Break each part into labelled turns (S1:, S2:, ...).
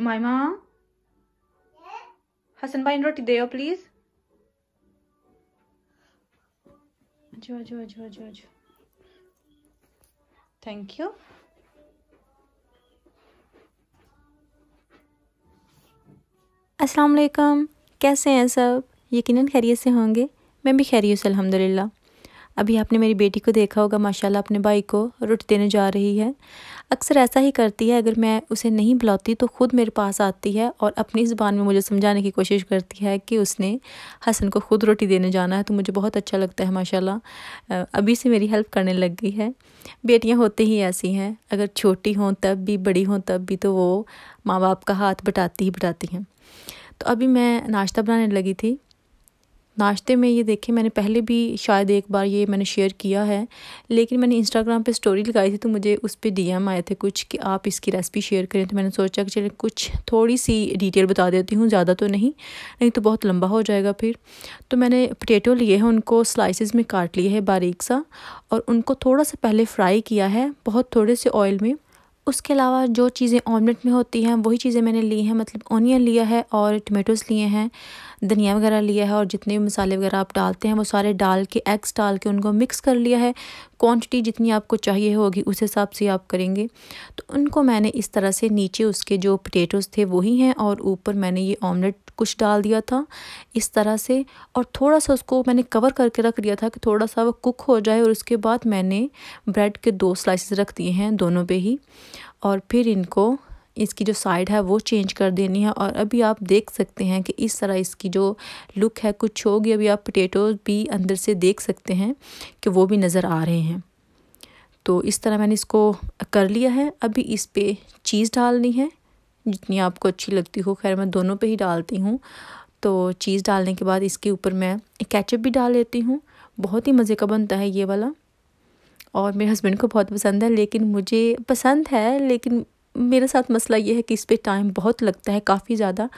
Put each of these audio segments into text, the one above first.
S1: माइमा हसन भाई रोटी दे प्लीज जो जो जो जो जो थैंक यू अस्सलाम वालेकुम कैसे हैं सब यकीनन खैरियत से होंगे मैं भी खैरियत से अल्हम्दुलिल्लाह अभी आपने मेरी बेटी को देखा होगा माशाल्लाह अपने भाई को रोटी देने जा रही है अक्सर ऐसा ही करती है अगर मैं उसे नहीं बुलाती तो ख़ुद मेरे पास आती है और अपनी ज़ुबान में मुझे समझाने की कोशिश करती है कि उसने हसन को ख़ुद रोटी देने जाना है तो मुझे बहुत अच्छा लगता है माशाल्लाह अभी से मेरी हेल्प करने लग गई है बेटियां होती ही ऐसी हैं अगर छोटी हों तब भी बड़ी हों तब भी तो वो माँ बाप का हाथ बटाती ही बटाती हैं तो अभी मैं नाश्ता बनाने लगी थी नाश्ते में ये देखें मैंने पहले भी शायद एक बार ये मैंने शेयर किया है लेकिन मैंने इंस्टाग्राम पे स्टोरी लगाई थी तो मुझे उस पर डीएम आए थे कुछ कि आप इसकी रेसिपी शेयर करें तो मैंने सोचा कि चलिए कुछ थोड़ी सी डिटेल बता देती हूँ ज़्यादा तो नहीं नहीं तो बहुत लंबा हो जाएगा फिर तो मैंने पटेटो लिए हैं उनको स्लाइसिस में काट लिए है बारीक सा और उनको थोड़ा सा पहले फ्राई किया है बहुत थोड़े से ऑयल में उसके अलावा जो चीज़ें ऑमलेट में होती हैं वही चीज़ें मैंने ली हैं मतलब ओनियन लिया है और टमेटोज़ लिए हैं धनिया वगैरह लिया है और जितने भी मसाले वगैरह आप डालते हैं वो सारे डाल के एग्स डाल के उनको मिक्स कर लिया है क्वांटिटी जितनी आपको चाहिए होगी उस हिसाब से आप करेंगे तो उनको मैंने इस तरह से नीचे उसके जो पटेटोज़ थे वही हैं और ऊपर मैंने ये ऑमलेट कुछ डाल दिया था इस तरह से और थोड़ा सा उसको मैंने कवर करके रख दिया था कि थोड़ा सा वो कुक हो जाए और उसके बाद मैंने ब्रेड के दो स्लाइसेस रख दिए हैं दोनों पे ही और फिर इनको इसकी जो साइड है वो चेंज कर देनी है और अभी आप देख सकते हैं कि इस तरह इसकी जो लुक है कुछ होगी अभी आप पटेटो भी अंदर से देख सकते हैं कि वो भी नज़र आ रहे हैं तो इस तरह मैंने इसको कर लिया है अभी इस पर चीज़ डालनी है जितनी आपको अच्छी लगती हो खैर मैं दोनों पे ही डालती हूँ तो चीज़ डालने के बाद इसके ऊपर मैं कैचअप भी डाल लेती हूँ बहुत ही मज़े का बनता है ये वाला और मेरे हस्बैंड को बहुत पसंद है लेकिन मुझे पसंद है लेकिन मेरे साथ मसला ये है कि इस पर टाइम बहुत लगता है काफ़ी ज़्यादा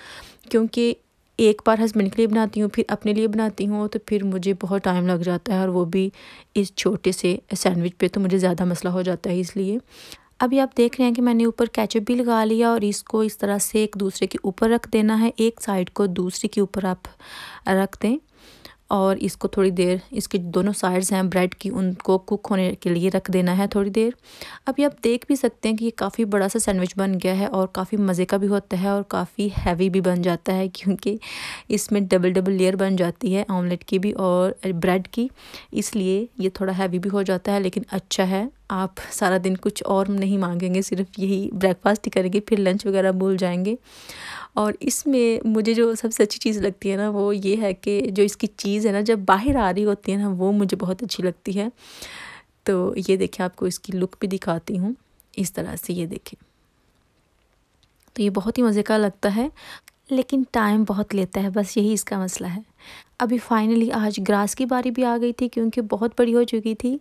S1: क्योंकि एक बार हस्बैंड के लिए बनाती हूँ फिर अपने लिए बनाती हूँ तो फिर मुझे बहुत टाइम लग जाता है और वो भी इस छोटे से सैंडविच पे तो मुझे ज़्यादा मसला हो जाता है इसलिए अभी आप देख रहे हैं कि मैंने ऊपर कैचअप भी लगा लिया और इसको इस तरह से एक दूसरे के ऊपर रख देना है एक साइड को दूसरे के ऊपर आप रख दें और इसको थोड़ी देर इसके दोनों साइड्स हैं ब्रेड की उनको कुक होने के लिए रख देना है थोड़ी देर अभी आप देख भी सकते हैं कि ये काफ़ी बड़ा सा सैंडविच बन गया है और काफ़ी मज़े का भी होता है और काफ़ी हैवी भी बन जाता है क्योंकि इसमें डबल डबल लेयर बन जाती है ऑमलेट की भी और ब्रेड की इसलिए ये थोड़ा हैवी भी हो जाता है लेकिन अच्छा है आप सारा दिन कुछ और नहीं मांगेंगे सिर्फ यही ब्रेकफास्ट ही करेंगे फिर लंच वगैरह भूल जाएंगे और इसमें मुझे जो सबसे अच्छी चीज़ लगती है ना वो ये है कि जो इसकी चीज़ है ना जब बाहर आ रही होती है ना वो मुझे बहुत अच्छी लगती है तो ये देखिए आपको इसकी लुक भी दिखाती हूँ इस तरह से ये देखें तो ये बहुत ही मज़े का लगता है लेकिन टाइम बहुत लेता है बस यही इसका मसला है अभी फाइनली आज ग्रास की बारी भी आ गई थी क्योंकि बहुत बड़ी हो चुकी थी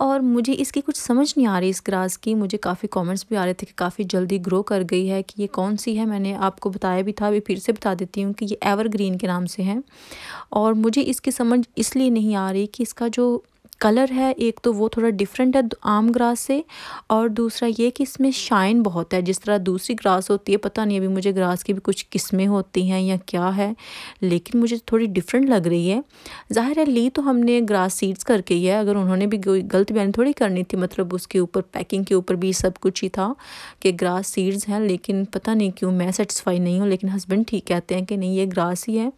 S1: और मुझे इसकी कुछ समझ नहीं आ रही इस ग्रास की मुझे काफ़ी कमेंट्स भी आ रहे थे कि काफ़ी जल्दी ग्रो कर गई है कि ये कौन सी है मैंने आपको बताया भी था अभी फिर से बता देती हूँ कि ये एवरग्रीन के नाम से है और मुझे इसकी समझ इसलिए नहीं आ रही कि इसका जो कलर है एक तो वो थोड़ा डिफरेंट है आम ग्रास से और दूसरा ये कि इसमें शाइन बहुत है जिस तरह दूसरी ग्रास होती है पता नहीं अभी मुझे ग्रास की भी कुछ किस्में होती हैं या क्या है लेकिन मुझे थोड़ी डिफरेंट लग रही है ज़ाहिर है ली तो हमने ग्रास सीड्स करके ही है अगर उन्होंने भी कोई गलत बयान थोड़ी करनी थी मतलब उसके ऊपर पैकिंग के ऊपर भी सब कुछ ही था कि ग्रास सीड्स हैं लेकिन पता नहीं क्यों मैं सेटिसफाई नहीं हूँ लेकिन हस्बैंड ठीक कहते हैं कि नहीं ये ग्रास ही है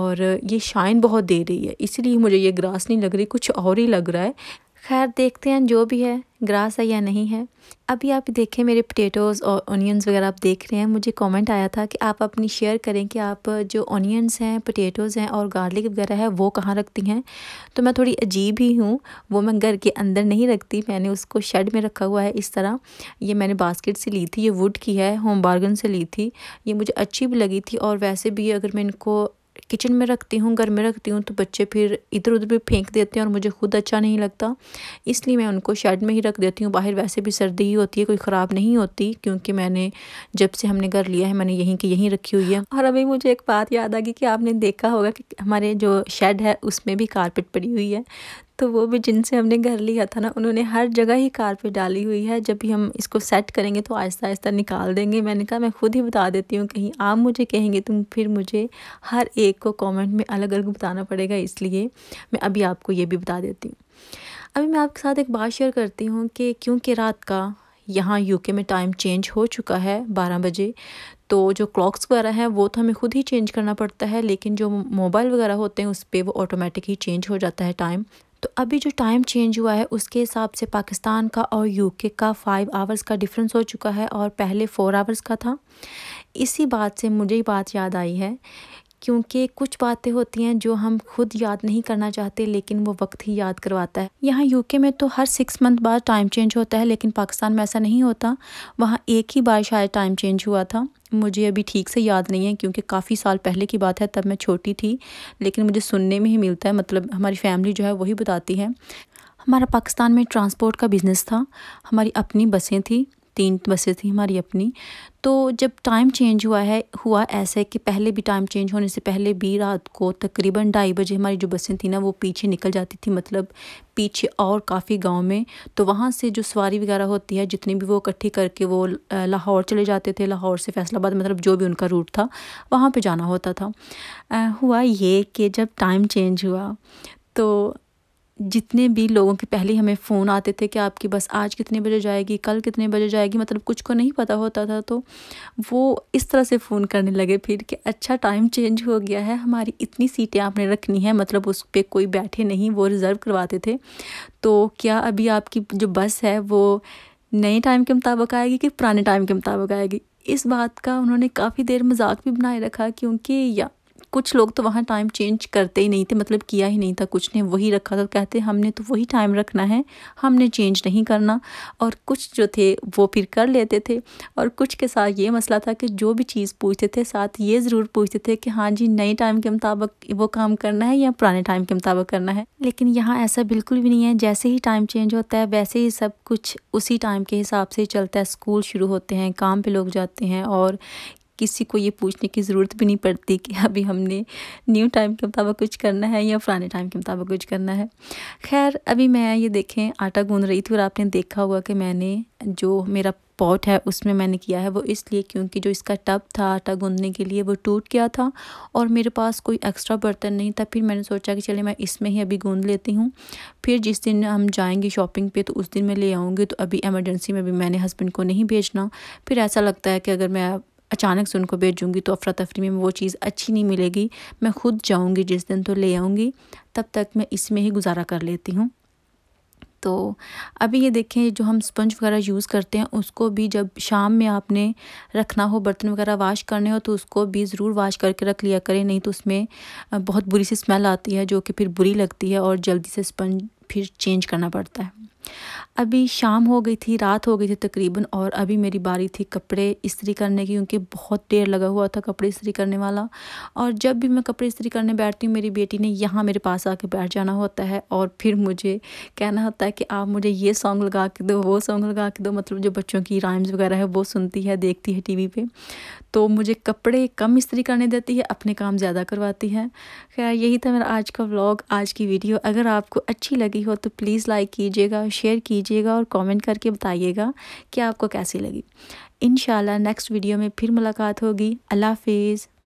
S1: और ये शाइन बहुत दे रही है इसीलिए मुझे ये ग्रास नहीं लग रही कुछ और ही ही लग रहा है खैर देखते हैं जो भी है ग्रास है या नहीं है अभी आप देखें मेरे पटेटोज और ऑनियंस वगैरह आप देख रहे हैं मुझे कमेंट आया था कि आप अपनी शेयर करें कि आप जो ऑनियंस हैं पटेटोज़ हैं और गार्लिक वगैरह है वो कहाँ रखती हैं तो मैं थोड़ी अजीब ही हूँ वो मैं घर के अंदर नहीं रखती मैंने उसको शेड में रखा हुआ है इस तरह ये मैंने बास्केट से ली थी ये वुड की है होम बार्गन से ली थी ये मुझे अच्छी भी लगी थी और वैसे भी अगर मैं इनको किचन में रखती हूँ घर में रखती हूँ तो बच्चे फिर इधर उधर भी फेंक देते हैं और मुझे खुद अच्छा नहीं लगता इसलिए मैं उनको शेड में ही रख देती हूँ बाहर वैसे भी सर्दी ही होती है कोई ख़राब नहीं होती क्योंकि मैंने जब से हमने घर लिया है मैंने यहीं की यहीं रखी हुई है और अभी मुझे एक बात याद आ गई कि आपने देखा होगा कि हमारे जो शेड है उसमें भी कारपेट पड़ी हुई है तो वो भी जिनसे हमने घर लिया था ना उन्होंने हर जगह ही कारपेट डाली हुई है जब भी हम इसको सेट करेंगे तो आहिस्ता आहिस्ता निकाल देंगे मैंने कहा मैं खुद ही बता देती हूँ कहीं आप मुझे कहेंगे तुम फिर मुझे हर एक को कमेंट में अलग अलग बताना पड़ेगा इसलिए मैं अभी आपको ये भी बता देती हूँ अभी मैं आपके साथ एक बात शेयर करती हूँ कि क्योंकि रात का यहाँ यू में टाइम चेंज हो चुका है बारह बजे तो जो क्लॉक्स वगैरह हैं वो तो हमें खुद ही चेंज करना पड़ता है लेकिन जो मोबाइल वगैरह होते हैं उस पर वो ऑटोमेटिक ही चेंज हो जाता है टाइम तो अभी जो टाइम चेंज हुआ है उसके हिसाब से पाकिस्तान का और यूके का फ़ाइव आवर्स का डिफरेंस हो चुका है और पहले फ़ोर आवर्स का था इसी बात से मुझे बात याद आई है क्योंकि कुछ बातें होती हैं जो हम खुद याद नहीं करना चाहते लेकिन वो वक्त ही याद करवाता है यहाँ यूके में तो हर सिक्स मंथ बाद टाइम चेंज होता है लेकिन पाकिस्तान में ऐसा नहीं होता वहाँ एक ही बार शायद टाइम चेंज हुआ था मुझे अभी ठीक से याद नहीं है क्योंकि काफ़ी साल पहले की बात है तब मैं छोटी थी लेकिन मुझे सुनने में ही मिलता है मतलब हमारी फैमिली जो है वही बताती है हमारा पाकिस्तान में ट्रांसपोर्ट का बिज़नेस था हमारी अपनी बसें थी तीन बसें थी हमारी अपनी तो जब टाइम चेंज हुआ है हुआ ऐसा है कि पहले भी टाइम चेंज होने से पहले भी रात को तकरीबन ढाई बजे हमारी जो बसें थी ना वो पीछे निकल जाती थी मतलब पीछे और काफ़ी गांव में तो वहाँ से जो सवारी वगैरह होती है जितनी भी वो इकट्ठी करके वो लाहौर चले जाते थे लाहौर से फैसलाबाद मतलब जो भी उनका रूट था वहाँ पर जाना होता था आ, हुआ ये कि जब टाइम चेंज हुआ तो जितने भी लोगों के पहले हमें फ़ोन आते थे कि आपकी बस आज कितने बजे जाएगी कल कितने बजे जाएगी मतलब कुछ को नहीं पता होता था तो वो इस तरह से फ़ोन करने लगे फिर कि अच्छा टाइम चेंज हो गया है हमारी इतनी सीटें आपने रखनी है मतलब उस पर कोई बैठे नहीं वो रिज़र्व करवाते थे तो क्या अभी आपकी जो बस है वो नए टाइम के मुताबिक आएगी कि पुराने टाइम के मुताबिक आएगी इस बात का उन्होंने काफ़ी देर मजाक भी बनाए रखा क्योंकि या कुछ लोग तो वहाँ टाइम चेंज करते ही नहीं थे मतलब किया ही नहीं था कुछ ने वही रखा था कहते हमने तो वही टाइम रखना है हमने चेंज नहीं करना और कुछ जो थे वो फिर कर लेते थे और कुछ के साथ ये मसला था कि जो भी चीज़ पूछते थे साथ ये ज़रूर पूछते थे कि हाँ जी नए टाइम के मुताबिक वो काम करना है या पुराने टाइम के मुताबिक करना है लेकिन यहाँ ऐसा बिल्कुल भी नहीं है जैसे ही टाइम चेंज होता है वैसे ही सब कुछ उसी टाइम के हिसाब से चलता है स्कूल शुरू होते हैं काम पर लोग जाते हैं और किसी को ये पूछने की ज़रूरत भी नहीं पड़ती कि अभी हमने न्यू टाइम के मुताबिक कुछ करना है या पुराने टाइम के मुताबिक कुछ करना है खैर अभी मैं ये देखें आटा गूंद रही थी और आपने देखा होगा कि मैंने जो मेरा पॉट है उसमें मैंने किया है वो इसलिए क्योंकि जो इसका टब था आटा गूंदने के लिए वो टूट गया था और मेरे पास कोई एक्स्ट्रा बर्तन नहीं था फिर मैंने सोचा कि चले मैं इसमें ही अभी गूंद लेती हूँ फिर जिस दिन हम जाएंगे शॉपिंग पे तो उस दिन मैं ले आऊँगी तो अभी एमरजेंसी में भी मैंने हस्बैंड को नहीं भेजना फिर ऐसा लगता है कि अगर मैं अचानक से उनको भेजूँगी तो अफरा तफरी में वो चीज़ अच्छी नहीं मिलेगी मैं खुद जाऊँगी जिस दिन तो ले आऊँगी तब तक मैं इसमें ही गुजारा कर लेती हूँ तो अभी ये देखें जो हम स्पंज वगैरह यूज़ करते हैं उसको भी जब शाम में आपने रखना हो बर्तन वगैरह वाश करने हो तो उसको भी ज़रूर वाश करके रख लिया करें नहीं तो उसमें बहुत बुरी सी स्मेल आती है जो कि फिर बुरी लगती है और जल्दी से स्पंज फिर चेंज करना पड़ता है अभी शाम हो गई थी रात हो गई थी तकरीबन और अभी मेरी बारी थी कपड़े इस्त्री करने की क्योंकि बहुत देर लगा हुआ था कपड़े इस्त्री करने वाला और जब भी मैं कपड़े इस्त्री करने बैठती हूँ मेरी बेटी ने यहाँ मेरे पास आके बैठ जाना होता है और फिर मुझे कहना होता है कि आप मुझे ये सॉन्ग लगा के दो वो सॉन्ग लगा के दो मतलब जो बच्चों की राइम्स वगैरह है वो सुनती है देखती है टी वी तो मुझे कपड़े कम इस्त्री करने देती है अपने काम ज़्यादा करवाती है खैर यही था मेरा आज का व्लॉग आज की वीडियो अगर आपको अच्छी लगी हो तो प्लीज़ लाइक कीजिएगा शेयर कीजिएगा और कमेंट करके बताइएगा कि आपको कैसी लगी इन नेक्स्ट वीडियो में फिर मुलाकात होगी अल्लाह हाफिज़